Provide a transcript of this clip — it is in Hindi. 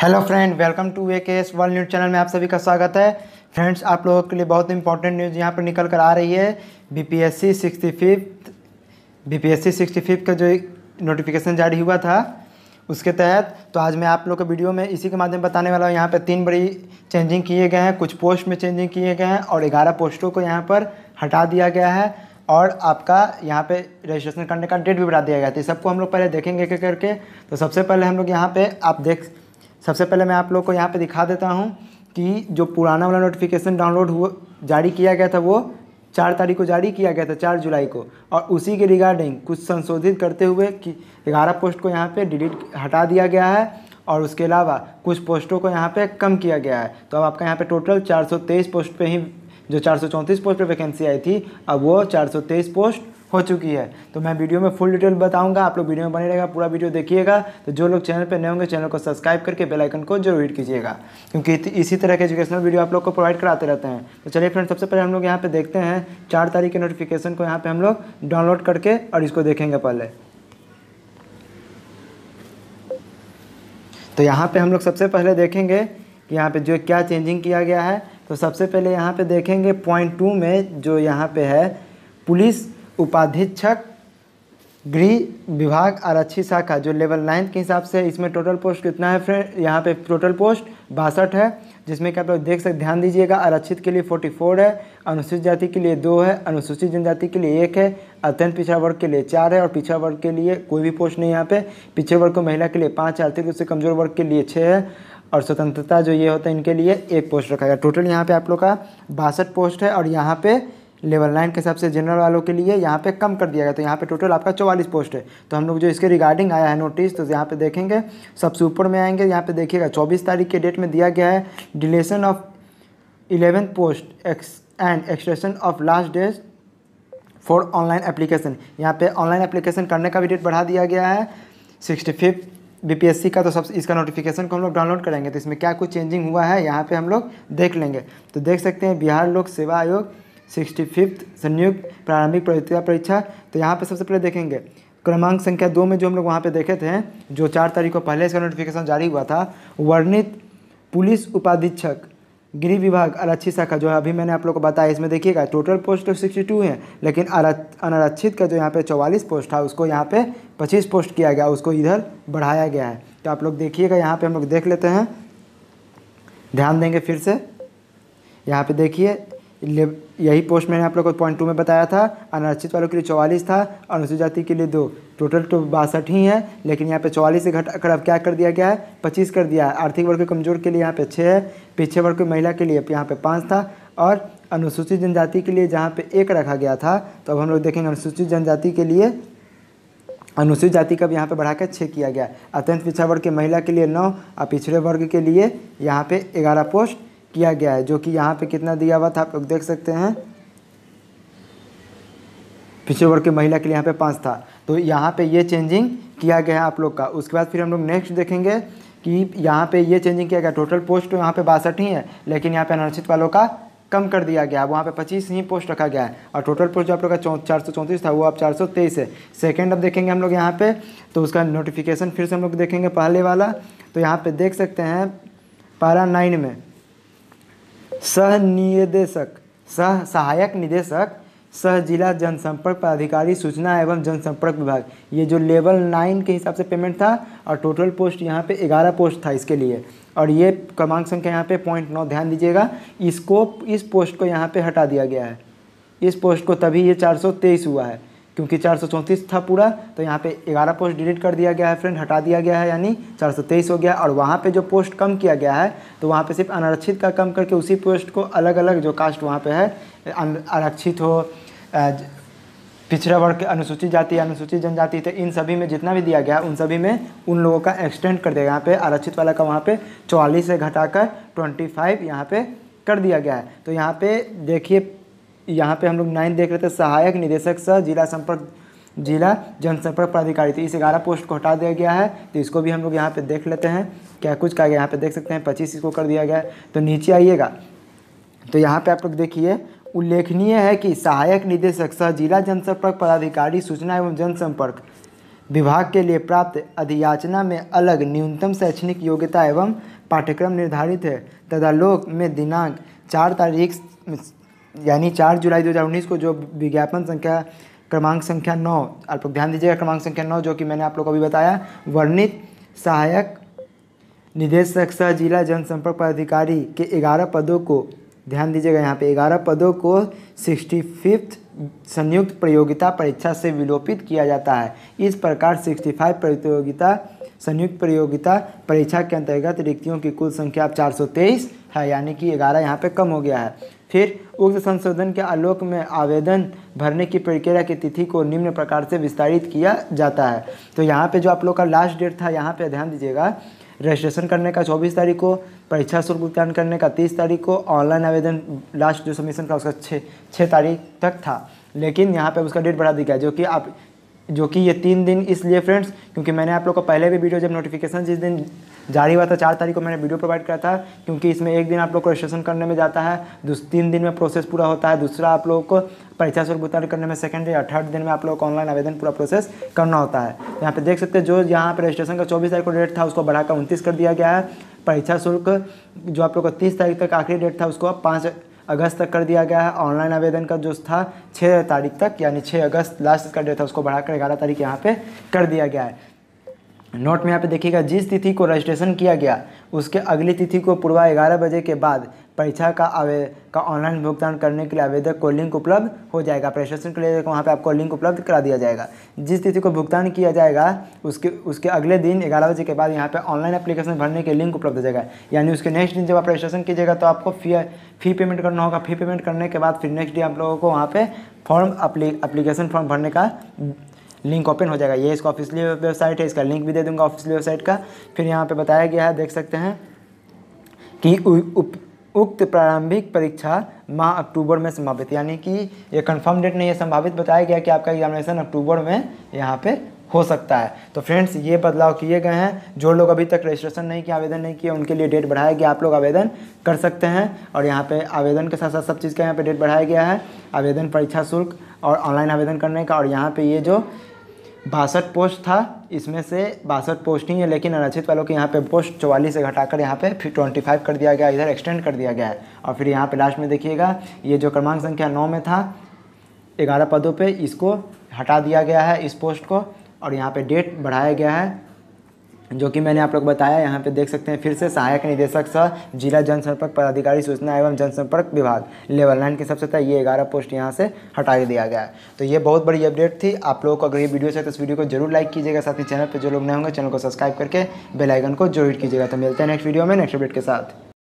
hello friend welcome to A K S world news channel में आप सभी का स्वागत है फ्रेंड्स आप लोगों के लिए बहुत इंपॉर्टेंट न्यूज़ यहाँ पर निकल कर आ रही है बीपीएससी 65 बीपीएससी 65 का जो नोटिफिकेशन जारी हुआ था उसके तहत तो आज मैं आप लोग के वीडियो में इसी के माध्यम बताने वाला हूँ यहाँ पर तीन बड़ी चेंजिंग किए गए हैं कुछ पोस्ट में चेंजिंग किए गए हैं और ग्यारह पोस्टों को यहाँ पर हटा दिया गया है और आपका यहाँ पे रजिस्ट्रेशन करने का डेट भी बढ़ा दिया गया था सबको हम लोग पहले देखेंगे करके तो सबसे पहले हम लोग यहाँ पे आप देख सबसे पहले मैं आप लोग को यहाँ पे दिखा देता हूँ कि जो पुराना वाला नोटिफिकेशन डाउनलोड हुआ जारी किया गया था वो चार तारीख को जारी किया गया था चार जुलाई को और उसी के रिगार्डिंग कुछ संशोधित करते हुए कि ग्यारह पोस्ट को यहाँ पे डिलीट हटा दिया गया है और उसके अलावा कुछ पोस्टों को यहाँ पे कम किया गया है तो अब आपका यहाँ पे टोटल तेईस पोस्ट पे ही जो चौंतीस पोस्ट पर वैकेंसी आई थी अब वो चार पोस्ट हो चुकी है तो मैं वीडियो में फुल डिटेल बताऊंगा आप लोग वीडियो में बने रहेगा पूरा वीडियो देखिएगा तो जो लोग चैनल पर नए होंगे चैनल को सब्सक्राइब करके बेलाइकन को जरूर हिट कीजिएगा क्योंकि इसी तरह के एजुकेशनल वीडियो आप लोग को प्रोवाइड कराते रहते हैं तो चलिए फ्रेंड सबसे पहले हम लोग यहाँ पर देखते हैं चार तारीख के नोटिफिकेशन को यहाँ पर हम लोग डाउनलोड करके और इसको देखेंगे पहले तो यहाँ पे हम लोग सबसे पहले देखेंगे कि यहाँ पे जो क्या चेंजिंग किया गया है तो सबसे पहले यहाँ पे देखेंगे पॉइंट टू में जो यहाँ पे है पुलिस उपाधीक्षक गृह विभाग आरक्षी शाखा जो लेवल नाइन्थ के हिसाब से इसमें टोटल पोस्ट कितना है फ्रेंड यहाँ पे टोटल पोस्ट बासठ है जिसमें कि आप लोग देख सकते ध्यान दीजिएगा आरक्षित के लिए 44 है अनुसूचित जाति के लिए दो है अनुसूचित जनजाति के लिए एक है अत्यंत पिछड़ा वर्ग के लिए चार है और पिछड़ा वर्ग के लिए कोई भी पोस्ट नहीं यहाँ पे पिछड़े वर्ग को महिला के लिए पाँच आर्थिक रूप से कमजोर वर्ग के लिए छः है और स्वतंत्रता जो ये होता है इनके लिए एक पोस्ट रखा गया टोटल यहाँ पे आप लोग का बासठ पोस्ट है और यहाँ पे लेवल नाइन के हिसाब से जनरल वालों के लिए यहाँ पे कम कर दिया गया तो यहाँ पे टोटल आपका चौवालीस पोस्ट है तो हम लोग जो इसके रिगार्डिंग आया है नोटिस तो यहाँ पे देखेंगे सबसे ऊपर में आएंगे यहाँ पे देखिएगा चौबीस तारीख के डेट में दिया गया है deletion of eleventh post X and extension of last days for online application यहाँ पे ऑनलाइन एप्लीकेशन करने का भी डेट बढ़ा दिया गया है सिक्सटी फिफ्थ बीपीएससी का तो सबसे इसका नोटिफिकेशन को हम लोग डाउनलोड करेंगे तो इसमें क्या कुछ चेंजिंग हुआ है यहाँ पे हम लोग देख लेंगे तो देख सकते हैं बिहार लोक सेवा आयोग सिक्सटी फिफ्थ संयुक्त प्रारंभिक प्रतियोगिता परीक्षा तो यहाँ पे सबसे पहले देखेंगे क्रमांक संख्या दो में जो हम लोग वहाँ पे देखे थे जो चार तारीख को पहले इसका नोटिफिकेशन जारी हुआ था वर्णित पुलिस उपाधीक्षक गृह विभाग आरक्षित शाखा जो है अभी मैंने आप लोग को बताया इसमें देखिएगा टोटल पोस्ट सिक्सटी टू है लेकिन अनारक्षित का जो यहाँ पे चौवालीस पोस्ट था उसको यहाँ पे पच्चीस पोस्ट किया गया उसको इधर बढ़ाया गया है तो आप लोग देखिएगा यहाँ पे हम लोग देख लेते हैं ध्यान देंगे फिर से यहाँ पे देखिए यही पोस्ट मैंने आप लोग को पॉइंट टू में बताया था अनारक्षित वालों के लिए चौवालीस था अनुसूचित जाति के लिए दो टोटल तो बासठ ही है लेकिन यहाँ पे चौवालीस से घट कर अब क्या कर दिया गया है पच्चीस कर दिया है आर्थिक वर्ग के कमजोर के लिए यहाँ पे छः है पीछे वर्ग की महिला के लिए यहाँ पे पाँच था और अनुसूचित जनजाति के लिए जहाँ पे एक रखा गया था तो अब हम लोग देखेंगे अनुसूचित जनजाति के लिए अनुसूचित जाति का भी यहाँ पर बढ़ाकर छः किया गया अत्यंत पिछड़ा वर्ग के महिला के लिए नौ और पिछड़े वर्ग के लिए यहाँ पे ग्यारह पोस्ट किया गया है जो कि यहाँ पे कितना दिया हुआ था आप लोग देख सकते हैं पिछले वर्ग की महिला के लिए यहाँ पे पाँच था तो यहाँ पे ये चेंजिंग किया गया है आप लोग का उसके बाद फिर हम लोग नेक्स्ट देखेंगे कि यहाँ पे ये चेंजिंग किया गया टोटल तो पोस्ट यहाँ पे बासठ ही है लेकिन यहाँ पे अनुरक्षित वालों का कम कर दिया गया वहाँ पे पच्चीस ही पोस्ट रखा गया है और टोटल पोस्ट जो आप लोग का चार सौ चौंतीस था वो अब चार सौ तेईस है सेकेंड अब देखेंगे हम लोग यहाँ पे तो उसका नोटिफिकेशन फिर से हम लोग देखेंगे पहले वाला तो यहाँ पे देख सकते हैं पारा नाइन में सह निदेशक सह सहायक निदेशक सह जिला जनसंपर्क पदाधिकारी सूचना एवं जनसंपर्क विभाग ये जो लेवल नाइन के हिसाब से पेमेंट था और टोटल पोस्ट यहाँ पे ग्यारह पोस्ट था इसके लिए और ये क्रमांक संख्या यहाँ पे पॉइंट नौ ध्यान दीजिएगा इसको इस पोस्ट को यहाँ पे हटा दिया गया है इस पोस्ट को तभी ये चार हुआ है क्योंकि चार सौ चौंतीस था पूरा तो यहाँ पे ग्यारह पोस्ट डिलीट कर दिया गया है फ्रेंड हटा दिया गया है यानी चार सौ तेईस हो गया और वहाँ पे जो पोस्ट कम किया गया है तो वहाँ पे सिर्फ अनारक्षित का कम करके उसी पोस्ट को अलग अलग जो कास्ट वहाँ पे है आरक्षित हो पिछड़ा वर्ग अनुसूचित जाति अनुसूचित जनजाति तो इन सभी में जितना भी दिया गया उन सभी में उन लोगों का एक्सटेंड कर दिया यहाँ पे आरक्षित वाला का वहाँ पे चौवालीस से घटा कर ट्वेंटी फाइव यहाँ पे कर दिया गया है तो यहाँ पे देखिए यहाँ पे हम लोग नाइन देख रहे थे सहायक निदेशक सह जिला संपर्क जिला जनसंपर्क पदाधिकारी तो इस ग्यारह पोस्ट को हटा दिया गया है तो इसको भी हम लोग यहाँ पे देख लेते हैं क्या कुछ कहा गया यहाँ पे देख सकते हैं पच्चीस इसको कर दिया गया है तो नीचे आइएगा तो यहाँ पे आप लोग देखिए उल्लेखनीय है कि सहायक निदेशक सह जिला जनसंपर्क पदाधिकारी सूचना एवं जनसंपर्क विभाग के लिए प्राप्त अधियाचना में अलग न्यूनतम शैक्षणिक योग्यता एवं पाठ्यक्रम निर्धारित है तथा लोक में दिनांक चार तारीख यानी चार जुलाई 2019 को जो विज्ञापन संख्या क्रमांक संख्या नौ आप लोग ध्यान दीजिएगा क्रमांक संख्या नौ जो कि मैंने आप लोग को अभी बताया वर्णित सहायक निदेशक सह जिला जनसंपर्क पदाधिकारी के ग्यारह पदों को ध्यान दीजिएगा यहाँ पे ग्यारह पदों को सिक्सटी फिफ्थ संयुक्त प्रतियोगिता परीक्षा से विलोपित किया जाता है इस प्रकार फाइव प्रतियोगिता संयुक्त प्रतियोगिता परीक्षा के अंतर्गत रिक्तियों की कुल संख्या अब तेईस है यानी कि 11 यहाँ पे कम हो गया है फिर उक्त संशोधन के आलोक में आवेदन भरने की प्रक्रिया की तिथि को निम्न प्रकार से विस्तारित किया जाता है तो यहाँ पे जो आप लोग का लास्ट डेट था यहाँ पे ध्यान दीजिएगा रजिस्ट्रेशन करने का 24 तारीख को परीक्षा शुल्क भुगतान करने का 30 तारीख को ऑनलाइन आवेदन लास्ट जो सबमिशन था उसका छः छः तारीख तक था लेकिन यहाँ पर उसका डेट बढ़ा दिया गया जो कि आप जो कि ये तीन दिन इसलिए फ्रेंड्स क्योंकि मैंने आप लोग को पहले भी वीडियो जब नोटिफिकेशन जिस दिन जारी हुआ था चार तारीख को मैंने वीडियो प्रोवाइड किया था क्योंकि इसमें एक दिन आप लोग को रजिस्ट्रेशन करने में जाता है तीन दिन में प्रोसेस पूरा होता है दूसरा आप लोगों को परीक्षा शुल्क भुगतान करने में सेकंड या थर्ड दिन में आप लोग को ऑनलाइन आवेदन पूरा प्रोसेस करना होता है यहाँ पर देख सकते हैं जो यहाँ पे रजिस्ट्रेशन का चौबीस तारीख को डेट था उसको बढ़ाकर उनतीस कर दिया गया है परीक्षा शुल्क जो आप लोग का तीस तारीख तक आखिरी डेट था उसको पाँच अगस्त तक कर दिया गया है ऑनलाइन आवेदन का जो था छः तारीख तक यानी छः अगस्त लास्ट का डेट था उसको बढ़ाकर ग्यारह तारीख यहाँ पे कर दिया गया है नोट में यहाँ पे देखिएगा जिस तिथि को रजिस्ट्रेशन किया गया उसके अगली तिथि को पूर्वा ग्यारह बजे के बाद परीक्षा का आवे का ऑनलाइन भुगतान करने के लिए आवेदक को लिंक उपलब्ध हो जाएगा रजिस्ट्रेशन के लिए वहाँ पे आपको लिंक उपलब्ध करा दिया जाएगा जिस तिथि को भुगतान किया जाएगा उसके उसके अगले दिन ग्यारह बजे के बाद यहाँ पे ऑनलाइन एप्लीकेशन भरने के लिंक उपलब्ध हो जाएगा यानी उसके नेक्स्ट दिन जब आप रजिस्ट्रेशन कीजिएगा तो आपको फी फी पेमेंट करना होगा फी पेमेंट करने के बाद फिर नेक्स्ट डे आप लोगों को वहाँ पर फॉर्म अप्लीकेशन फॉर्म भरने का लिंक ओपन हो जाएगा ये इसका ऑफिशियल वेबसाइट है इसका लिंक भी दे दूंगा ऑफिसियल वेबसाइट का फिर यहाँ पे बताया गया है देख सकते हैं कि उक्त प्रारंभिक परीक्षा माह अक्टूबर में समाप्त यानी कि ये कन्फर्म डेट नहीं है संभावित बताया गया कि आपका एग्जामिनेशन अक्टूबर में यहाँ पर हो सकता है तो फ्रेंड्स ये बदलाव किए गए हैं जो लोग अभी तक रजिस्ट्रेशन नहीं किया आवेदन नहीं किया उनके लिए डेट बढ़ाया गया आप लोग आवेदन कर सकते हैं और यहाँ पे आवेदन के साथ साथ सब चीज़ का यहाँ पे डेट बढ़ाया गया है आवेदन परीक्षा शुल्क और ऑनलाइन आवेदन करने का और यहाँ पे ये जो बासठ पोस्ट था इसमें से बासठ पोस्ट ही है लेकिन अनारक्षित वालों के यहाँ पे पोस्ट चौवालीस से घटाकर यहाँ पे फिर ट्वेंटी फाइव कर दिया गया इधर एक्सटेंड कर दिया गया है और फिर यहाँ पे लास्ट में देखिएगा ये जो क्रमांक संख्या नौ में था ग्यारह पदों पे इसको हटा दिया गया है इस पोस्ट को और यहाँ पे डेट बढ़ाया गया है जो कि मैंने आप लोग बताया यहाँ पे देख सकते हैं फिर से सहायक निदेशक सह जिला जनसंपर्क पदाधिकारी सूचना एवं जनसंपर्क विभाग लेवल नाइन के सबसे तय ये ग्यारह पोस्ट यहाँ से हटा दिया गया है तो ये बहुत बड़ी अपडेट थी आप लोगों को अगर ये वीडियो से तो इस वीडियो को जरूर लाइक कीजिएगा साथ ही चैनल पर जो लोग नए होंगे चैनल को सब्सक्राइब करके बेलाइकन को जरूर कीजिएगा तो मिलते हैं नेक्स्ट वीडियो में नेक्स्ट अपडेट के साथ